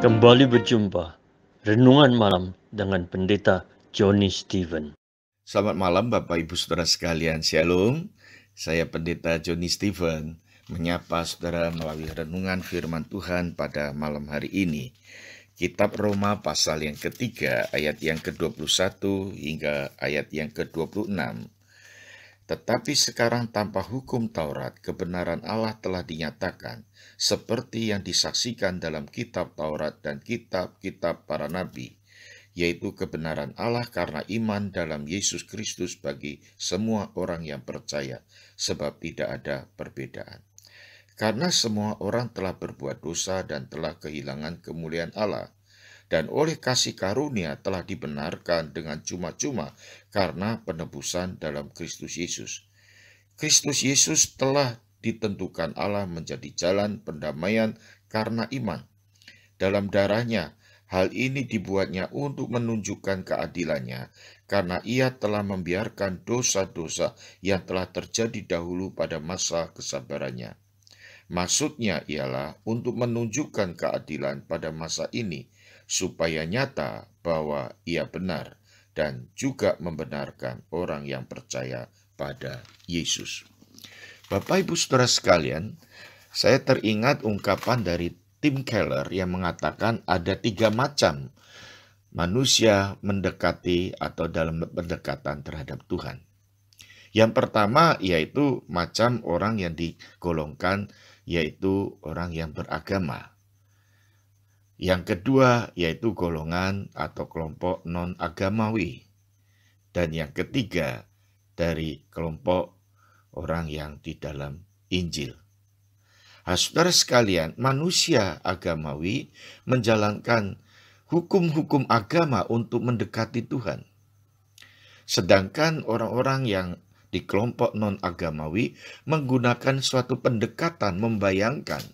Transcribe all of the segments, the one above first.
Kembali berjumpa Renungan Malam dengan Pendeta Johnny Steven. Selamat malam Bapak Ibu Saudara sekalian. Shalom. Saya Pendeta Johnny Steven menyapa saudara melalui renungan firman Tuhan pada malam hari ini. Kitab Roma pasal yang ketiga ayat yang ke-21 hingga ayat yang ke-26 tetapi sekarang tanpa hukum Taurat, kebenaran Allah telah dinyatakan, seperti yang disaksikan dalam kitab Taurat dan kitab-kitab para nabi, yaitu kebenaran Allah karena iman dalam Yesus Kristus bagi semua orang yang percaya, sebab tidak ada perbedaan. Karena semua orang telah berbuat dosa dan telah kehilangan kemuliaan Allah, dan oleh kasih karunia telah dibenarkan dengan cuma-cuma karena penebusan dalam Kristus Yesus. Kristus Yesus telah ditentukan Allah menjadi jalan pendamaian karena iman. Dalam darahnya, hal ini dibuatnya untuk menunjukkan keadilannya, karena ia telah membiarkan dosa-dosa yang telah terjadi dahulu pada masa kesabarannya. Maksudnya ialah untuk menunjukkan keadilan pada masa ini, supaya nyata bahwa ia benar dan juga membenarkan orang yang percaya pada Yesus. Bapak Ibu Saudara sekalian, saya teringat ungkapan dari Tim Keller yang mengatakan ada tiga macam manusia mendekati atau dalam pendekatan terhadap Tuhan. Yang pertama yaitu macam orang yang digolongkan yaitu orang yang beragama. Yang kedua yaitu golongan atau kelompok non-agamawi. Dan yang ketiga dari kelompok orang yang di dalam Injil. Hasudar nah, saudara sekalian, manusia agamawi menjalankan hukum-hukum agama untuk mendekati Tuhan. Sedangkan orang-orang yang di kelompok non-agamawi menggunakan suatu pendekatan membayangkan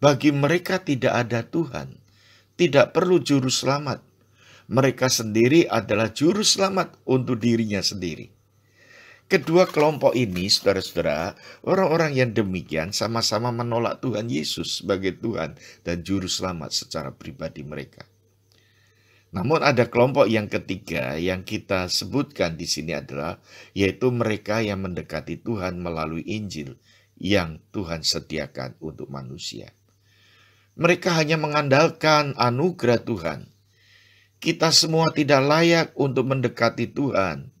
bagi mereka tidak ada Tuhan, tidak perlu juru selamat. Mereka sendiri adalah juru selamat untuk dirinya sendiri. Kedua kelompok ini, saudara-saudara, orang-orang yang demikian sama-sama menolak Tuhan Yesus sebagai Tuhan dan juru selamat secara pribadi mereka. Namun ada kelompok yang ketiga yang kita sebutkan di sini adalah yaitu mereka yang mendekati Tuhan melalui Injil yang Tuhan sediakan untuk manusia. Mereka hanya mengandalkan anugerah Tuhan. Kita semua tidak layak untuk mendekati Tuhan.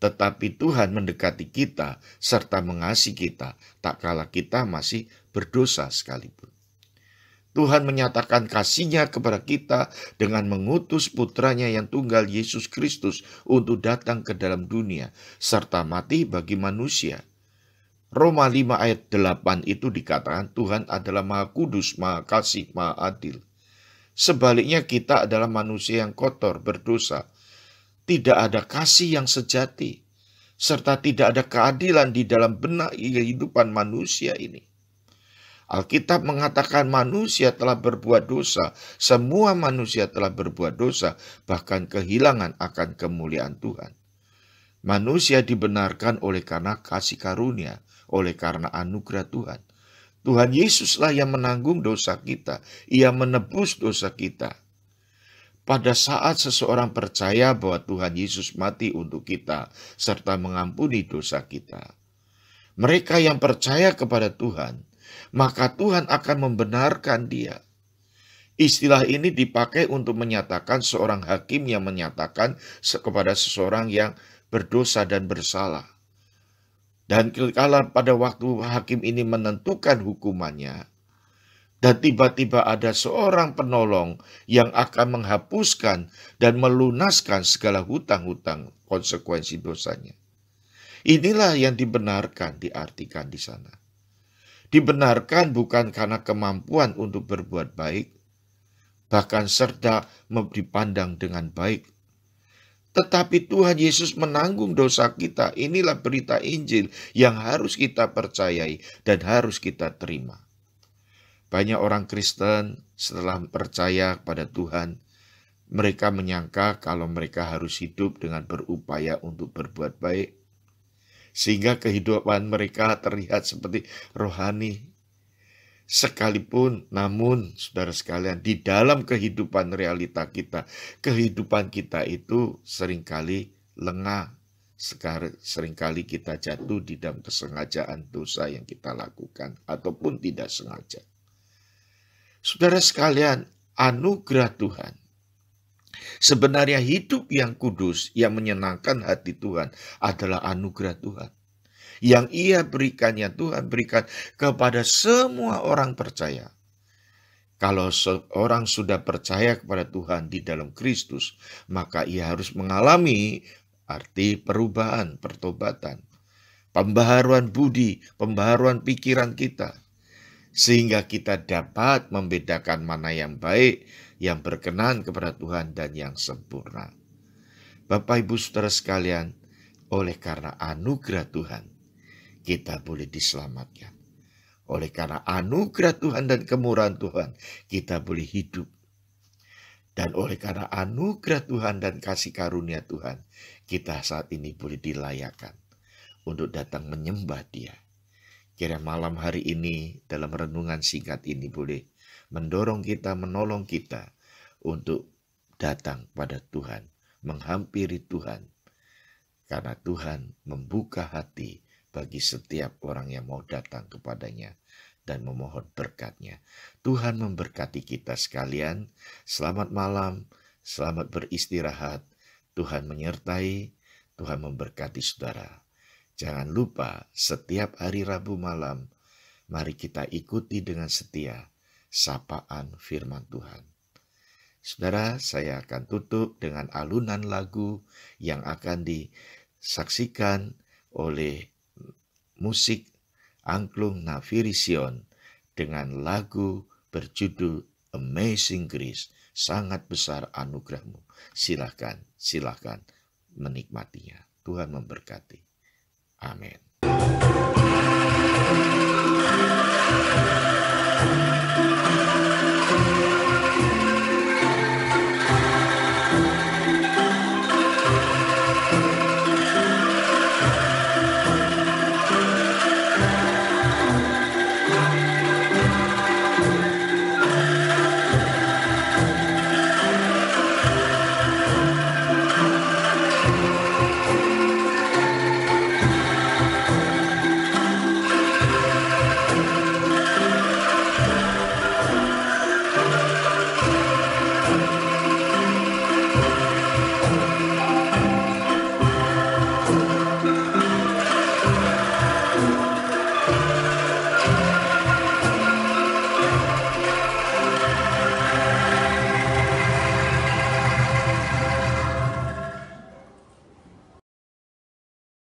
Tetapi Tuhan mendekati kita serta mengasihi kita, tak kalah kita masih berdosa sekalipun. Tuhan menyatakan kasihnya kepada kita dengan mengutus putranya yang tunggal Yesus Kristus untuk datang ke dalam dunia serta mati bagi manusia Roma 5 ayat 8 itu dikatakan Tuhan adalah maha kudus, maha kasih, maha adil. Sebaliknya kita adalah manusia yang kotor, berdosa. Tidak ada kasih yang sejati. Serta tidak ada keadilan di dalam benak kehidupan manusia ini. Alkitab mengatakan manusia telah berbuat dosa, semua manusia telah berbuat dosa, bahkan kehilangan akan kemuliaan Tuhan. Manusia dibenarkan oleh karena kasih karunia, oleh karena anugerah Tuhan. Tuhan Yesuslah yang menanggung dosa kita. Ia menebus dosa kita. Pada saat seseorang percaya bahwa Tuhan Yesus mati untuk kita serta mengampuni dosa kita, mereka yang percaya kepada Tuhan, maka Tuhan akan membenarkan dia. Istilah ini dipakai untuk menyatakan seorang hakim yang menyatakan kepada seseorang yang berdosa dan bersalah. Dan ketika pada waktu hakim ini menentukan hukumannya, dan tiba-tiba ada seorang penolong yang akan menghapuskan dan melunaskan segala hutang-hutang konsekuensi dosanya. Inilah yang dibenarkan, diartikan di sana. Dibenarkan bukan karena kemampuan untuk berbuat baik, bahkan serta dipandang dengan baik tetapi Tuhan Yesus menanggung dosa kita. Inilah berita Injil yang harus kita percayai dan harus kita terima. Banyak orang Kristen setelah percaya pada Tuhan, mereka menyangka kalau mereka harus hidup dengan berupaya untuk berbuat baik. Sehingga kehidupan mereka terlihat seperti rohani, Sekalipun, namun, saudara sekalian, di dalam kehidupan realita kita, kehidupan kita itu seringkali lengah, seringkali kita jatuh di dalam kesengajaan dosa yang kita lakukan, ataupun tidak sengaja. Saudara sekalian, anugerah Tuhan Sebenarnya hidup yang kudus, yang menyenangkan hati Tuhan adalah anugerah Tuhan yang ia berikan, yang Tuhan berikan kepada semua orang percaya. Kalau seorang sudah percaya kepada Tuhan di dalam Kristus, maka ia harus mengalami arti perubahan, pertobatan, pembaharuan budi, pembaharuan pikiran kita. Sehingga kita dapat membedakan mana yang baik, yang berkenan kepada Tuhan dan yang sempurna. Bapak Ibu Saudara sekalian, oleh karena anugerah Tuhan, kita boleh diselamatkan. Oleh karena anugerah Tuhan dan kemurahan Tuhan, kita boleh hidup. Dan oleh karena anugerah Tuhan dan kasih karunia Tuhan, kita saat ini boleh dilayakan untuk datang menyembah Dia. Kira malam hari ini dalam renungan singkat ini boleh mendorong kita, menolong kita untuk datang pada Tuhan, menghampiri Tuhan. Karena Tuhan membuka hati bagi setiap orang yang mau datang kepadanya dan memohon berkatnya. Tuhan memberkati kita sekalian. Selamat malam, selamat beristirahat. Tuhan menyertai, Tuhan memberkati saudara. Jangan lupa, setiap hari Rabu malam, mari kita ikuti dengan setia sapaan firman Tuhan. Saudara, saya akan tutup dengan alunan lagu yang akan disaksikan oleh musik angklung Navirision dengan lagu berjudul Amazing Grace, sangat besar anugerahmu. Silahkan, silahkan menikmatinya. Tuhan memberkati. Amin.